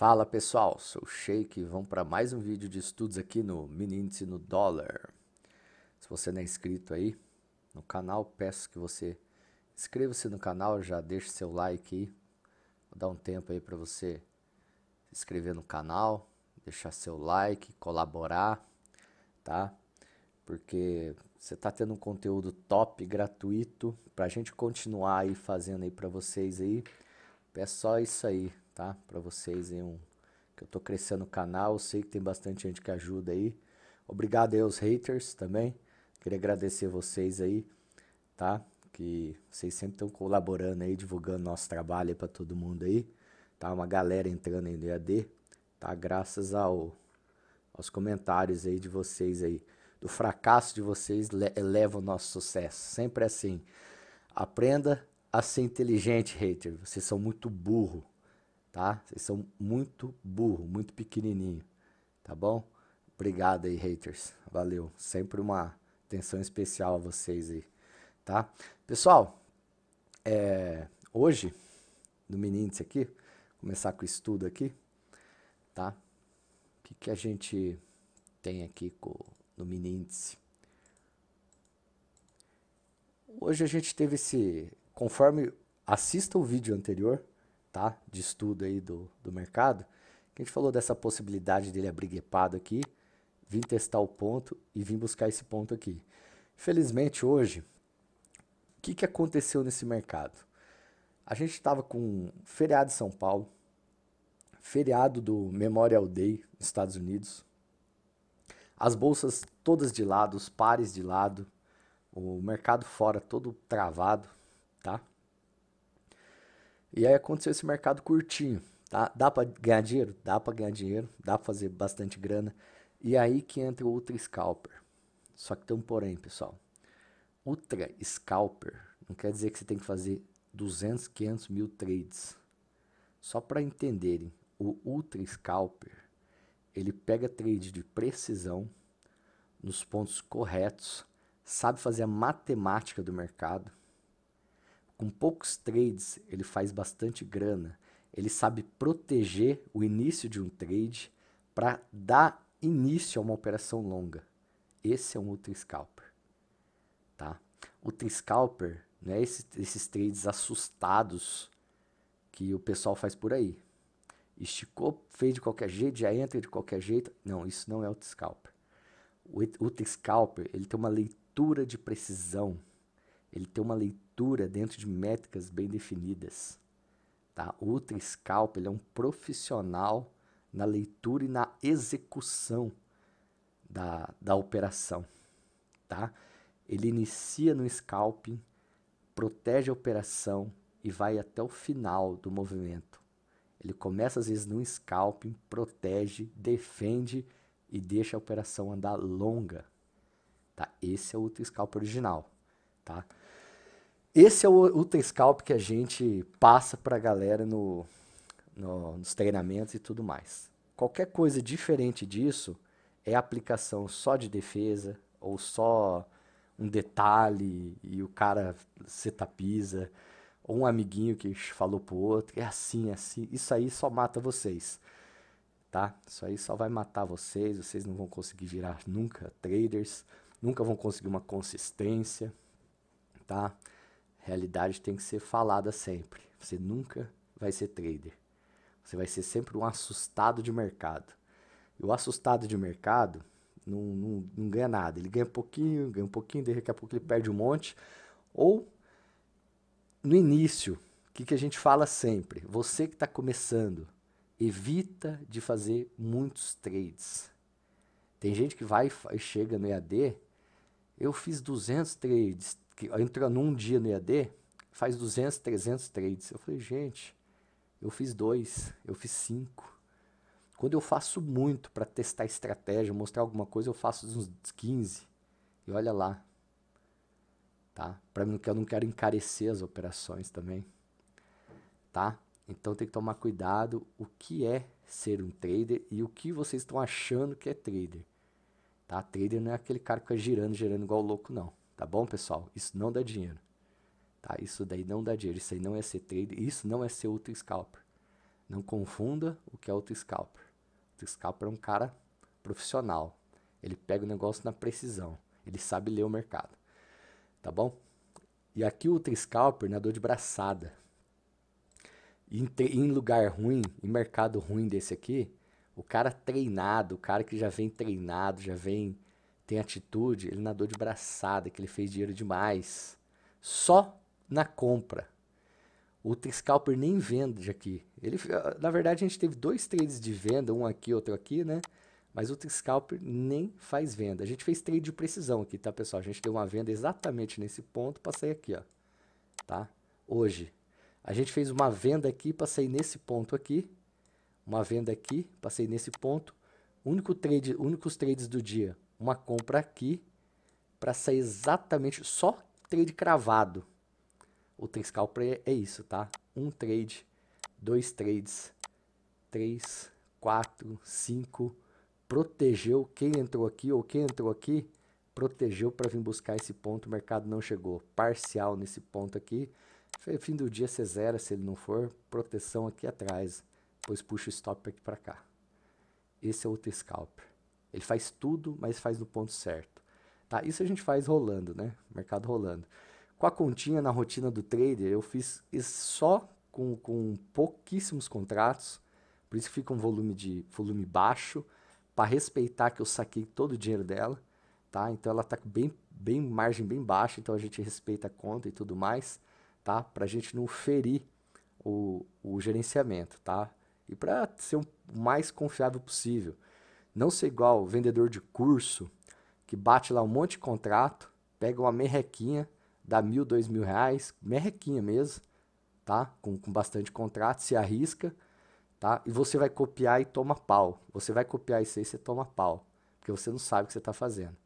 Fala pessoal, sou o Sheik e vamos para mais um vídeo de estudos aqui no mini índice no dólar. Se você não é inscrito aí no canal, peço que você inscreva-se no canal, já deixe seu like aí. Vou dar um tempo aí para você se inscrever no canal, deixar seu like, colaborar, tá? Porque você tá tendo um conteúdo top, gratuito, para a gente continuar aí fazendo aí para vocês aí. Peço só isso aí, tá? Para vocês aí um que eu tô crescendo o canal, sei que tem bastante gente que ajuda aí. Obrigado aí aos haters também. Queria agradecer vocês aí, tá? Que vocês sempre estão colaborando aí, divulgando nosso trabalho para todo mundo aí. Tá uma galera entrando aí no EAD, tá? Graças ao aos comentários aí de vocês aí. Do fracasso de vocês eleva o nosso sucesso. Sempre assim. Aprenda a ser inteligente, hater. Vocês são muito burro tá? Vocês são muito burro, muito pequenininho, tá bom? Obrigado aí, haters. Valeu. Sempre uma atenção especial a vocês aí, tá? Pessoal, é, hoje, no Menintz aqui, começar com o estudo aqui, tá? O que, que a gente tem aqui com, no Menintz? Hoje a gente teve esse, conforme assista o vídeo anterior, tá? de estudo aí do, do mercado, que a gente falou dessa possibilidade dele abrir guepado aqui, vir testar o ponto e vir buscar esse ponto aqui. Felizmente hoje, o que, que aconteceu nesse mercado? A gente estava com feriado de São Paulo, feriado do Memorial Day nos Estados Unidos, as bolsas todas de lado, os pares de lado, o mercado fora todo travado, tá? E aí aconteceu esse mercado curtinho, tá? Dá para ganhar dinheiro? Dá para ganhar dinheiro, dá para fazer bastante grana. E aí que entra o Ultra Scalper. Só que tem um porém, pessoal. Ultra Scalper não quer dizer que você tem que fazer 200, 500 mil trades. Só para entenderem, o Ultra Scalper, ele pega trade de precisão nos pontos corretos, sabe fazer a matemática do mercado com poucos trades, ele faz bastante grana. Ele sabe proteger o início de um trade para dar início a uma operação longa. Esse é um ultra scalper, tá? Ultra scalper não é esse, esses trades assustados que o pessoal faz por aí. Esticou, fez de qualquer jeito, já entra de qualquer jeito. Não, isso não é ultra scalper. O ultra scalper, ele tem uma leitura de precisão ele tem uma leitura dentro de métricas bem definidas. Tá? O scalp ele é um profissional na leitura e na execução da, da operação. Tá? Ele inicia no scalping, protege a operação e vai até o final do movimento. Ele começa às vezes no scalping, protege, defende e deixa a operação andar longa. Tá? Esse é o ultra scalp original. Tá? Esse é o Utenscalp que a gente passa para a galera no, no, nos treinamentos e tudo mais. Qualquer coisa diferente disso é aplicação só de defesa ou só um detalhe e o cara se tapiza ou um amiguinho que falou pro outro, é assim, é assim, isso aí só mata vocês. Tá? Isso aí só vai matar vocês, vocês não vão conseguir virar nunca traders, nunca vão conseguir uma consistência, tá? realidade tem que ser falada sempre. Você nunca vai ser trader. Você vai ser sempre um assustado de mercado. E o assustado de mercado não, não, não ganha nada. Ele ganha um pouquinho, ganha um pouquinho, daqui a pouco ele perde um monte. Ou no início, o que, que a gente fala sempre? Você que está começando, evita de fazer muitos trades. Tem gente que vai e chega no EAD, eu fiz 200 trades, que entra num dia no EAD, faz 200, 300 trades. Eu falei, gente, eu fiz dois, eu fiz cinco. Quando eu faço muito para testar estratégia, mostrar alguma coisa, eu faço uns 15. E olha lá. Tá? Para mim que eu não quero encarecer as operações também. Tá? Então tem que tomar cuidado o que é ser um trader e o que vocês estão achando que é trader. Tá? Trader não é aquele cara que fica girando, girando igual louco não. Tá bom, pessoal? Isso não dá dinheiro. Tá? Isso daí não dá dinheiro. Isso aí não é ser trader. Isso não é ser outro scalper. Não confunda o que é outro scalper. Outro scalper é um cara profissional. Ele pega o negócio na precisão. Ele sabe ler o mercado. Tá bom? E aqui o outro scalper na né, dor de braçada. Em, em lugar ruim, em mercado ruim desse aqui, o cara treinado, o cara que já vem treinado, já vem tem atitude, ele nadou de braçada, que ele fez dinheiro demais. Só na compra. O Scalper nem vende aqui. Ele, eh, na verdade, a gente teve dois trades de venda, um aqui, outro aqui, né? Mas o Scalper nem faz venda. A gente fez trade de precisão aqui, tá, pessoal? A gente deu uma venda exatamente nesse ponto para sair aqui, ó. Tá? Hoje. A gente fez uma venda aqui, passei nesse ponto aqui. Uma venda aqui, passei nesse ponto. Único trade, únicos trades do dia uma compra aqui para sair exatamente só trade cravado. O três Scalper é isso, tá? Um trade, dois trades, três, quatro, cinco. Protegeu quem entrou aqui ou quem entrou aqui, protegeu para vir buscar esse ponto. O mercado não chegou. Parcial nesse ponto aqui. Fim do dia você zera se ele não for. Proteção aqui atrás. Depois puxa o stop aqui para cá. Esse é o scalper. Ele faz tudo, mas faz no ponto certo. Tá? Isso a gente faz rolando, né? Mercado rolando. Com a continha na rotina do trader, eu fiz só com, com pouquíssimos contratos, por isso que fica um volume de volume baixo, para respeitar que eu saquei todo o dinheiro dela, tá? Então ela tá com bem, bem margem bem baixa, então a gente respeita a conta e tudo mais, tá? Para a gente não ferir o, o gerenciamento, tá? E para ser o mais confiável possível. Não ser igual vendedor de curso que bate lá um monte de contrato, pega uma merrequinha, dá mil, dois mil reais, merrequinha mesmo, tá? Com, com bastante contrato, se arrisca, tá? E você vai copiar e toma pau. Você vai copiar isso aí e você toma pau, porque você não sabe o que você está fazendo.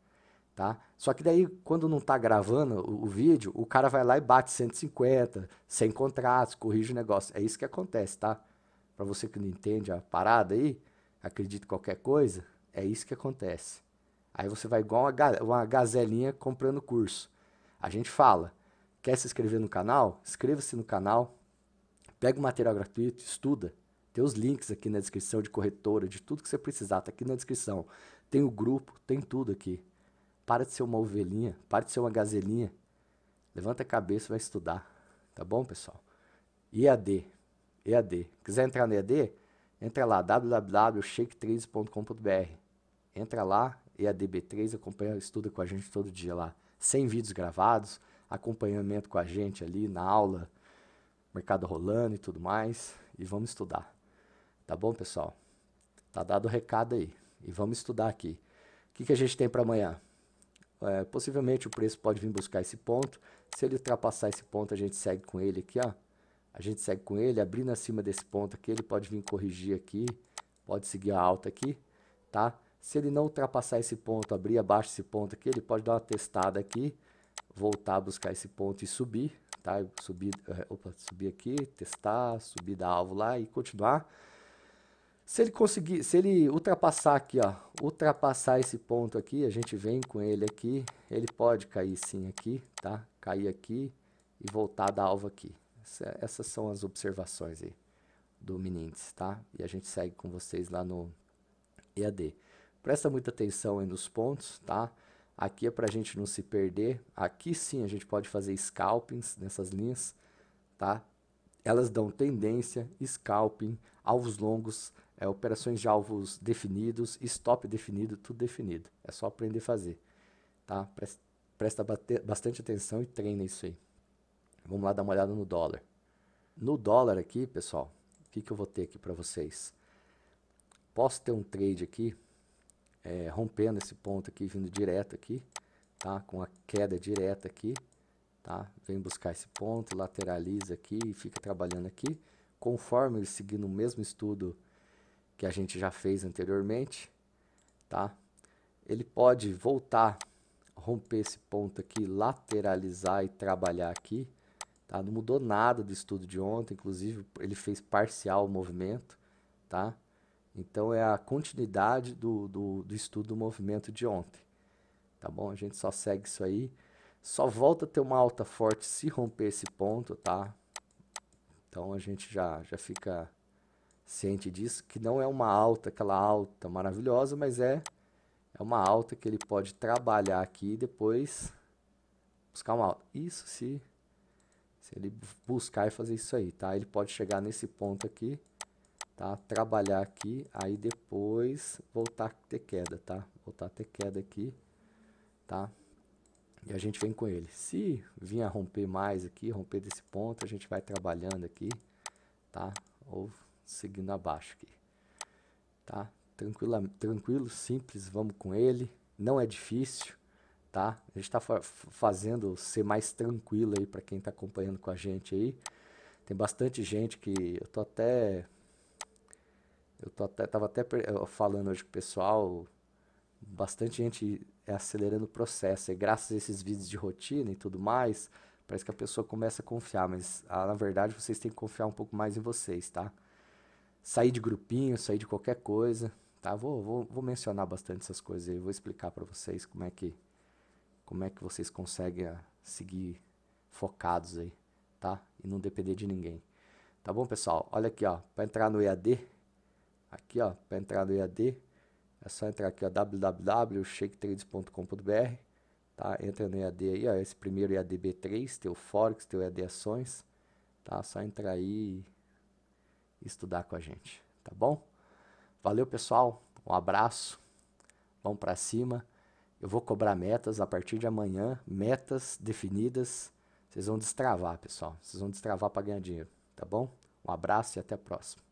Tá? Só que daí, quando não está gravando o, o, vídeo, o cara vai lá e bate 150, sem contratos, corrige o negócio. É isso que acontece, tá? Para você que não entende a parada aí, acredita em qualquer coisa, é isso que acontece. Aí você vai igual uma, gazelinha comprando curso. A gente fala, quer se inscrever no canal? Inscreva-se no canal, pega o material gratuito, estuda. Tem os links aqui na descrição de corretora, de tudo que você precisar, tá aqui na descrição. Tem o grupo, tem tudo aqui. Para de ser uma ovelhinha, para de ser uma gazelinha. Levanta a cabeça e vai estudar, tá bom, pessoal? EAD, EAD. Quiser entrar no EAD? Entra lá, www.shake13.com.br. Entra lá, EADB3, acompanha, estuda com a gente todo dia lá. 100 vídeos gravados, acompanhamento com a gente ali na aula, mercado rolando e tudo mais. E vamos estudar. Tá bom, pessoal? Tá dado o recado aí. E vamos estudar aqui. O que, que a gente tem para amanhã? É, possivelmente o preço pode vir buscar esse ponto. Se ele ultrapassar esse ponto, a gente segue com ele aqui, ó. A gente segue com ele, abrindo acima desse ponto aqui, ele pode vir corrigir aqui, pode seguir a alta aqui, tá? Se ele não ultrapassar esse ponto, abrir abaixo desse ponto aqui, ele pode dar uma testada aqui, voltar a buscar esse ponto e subir, tá? Subir, eh, opa, subir aqui, testar, subir da alvo lá e continuar. Se ele conseguir, se ele ultrapassar aqui, ó, ultrapassar esse ponto aqui, a gente vem com ele aqui, ele pode cair sim aqui, tá? Cair aqui e voltar da alva aqui. Essa, essas são as observações aí do Minintes, tá? E a gente segue com vocês lá no EAD. Presta muita atenção aí nos pontos, tá? Aqui é para a gente não se perder. Aqui sim a gente pode fazer scalpings nessas linhas, tá? Elas dão tendência, scalping, alvos longos, é, operações de alvos definidos, stop definido, tudo definido. É só aprender a fazer, tá? presta bastante atenção e treina isso aí. Vamos lá dar uma olhada no dólar. No dólar aqui, pessoal, o que, que eu vou ter aqui para vocês? Posso ter um trade aqui, é, rompendo esse ponto aqui, vindo direto aqui, tá? Com a queda direta aqui, tá? Vem buscar esse ponto, lateraliza aqui e fica trabalhando aqui. Conforme ele seguindo o mesmo estudo que a gente já fez anteriormente, tá? Ele pode voltar, romper esse ponto aqui, lateralizar e trabalhar aqui, Tá? Não mudou nada do estudo de ontem, inclusive ele fez parcial o movimento. Tá? Então é a continuidade do, do, do estudo do movimento de ontem. Tá bom? A gente só segue isso aí. Só volta a ter uma alta forte se romper esse ponto, tá? Então a gente já, já fica ciente disso, que não é uma alta, aquela alta maravilhosa, mas é, é uma alta que ele pode trabalhar aqui e depois buscar uma alta. Isso se se ele buscar e fazer isso aí, tá? Ele pode chegar nesse ponto aqui, tá? Trabalhar aqui, aí depois voltar a ter queda, tá? Voltar a ter queda aqui, tá? E a gente vem com ele. Se vir a romper mais aqui, romper desse ponto, a gente vai trabalhando aqui, tá? Ou seguindo abaixo aqui, tá? Tranquila, tranquilo, simples, vamos com ele. Não é difícil, tá? A gente está fa fazendo ser mais tranquilo aí para quem está acompanhando com a gente aí. Tem bastante gente que eu tô até eu tô até tava até falando hoje com o pessoal, bastante gente é acelerando o processo. E graças a esses vídeos de rotina e tudo mais, parece que a pessoa começa a confiar, mas ah, na verdade vocês têm que confiar um pouco mais em vocês, tá? Sair de grupinho, sair de qualquer coisa, tá? Vou, vou, vou mencionar bastante essas coisas aí, vou explicar para vocês como é que como é que vocês conseguem ah, seguir focados aí, tá? E não depender de ninguém. Tá bom, pessoal? Olha aqui, ó, para entrar no EAD, aqui, ó, para entrar no EAD, é só entrar aqui, ó, www.shaketrades.com.br, tá? Entra no EAD aí, ó, esse primeiro EAD B3, teu Forex, teu EAD Ações, tá? Só entrar aí e estudar com a gente, tá bom? Valeu, pessoal. Um abraço. Vamos para cima. Eu vou cobrar metas a partir de amanhã, metas definidas. Vocês vão destravar, pessoal. Vocês vão destravar para ganhar dinheiro, tá bom? Um abraço e até a próxima.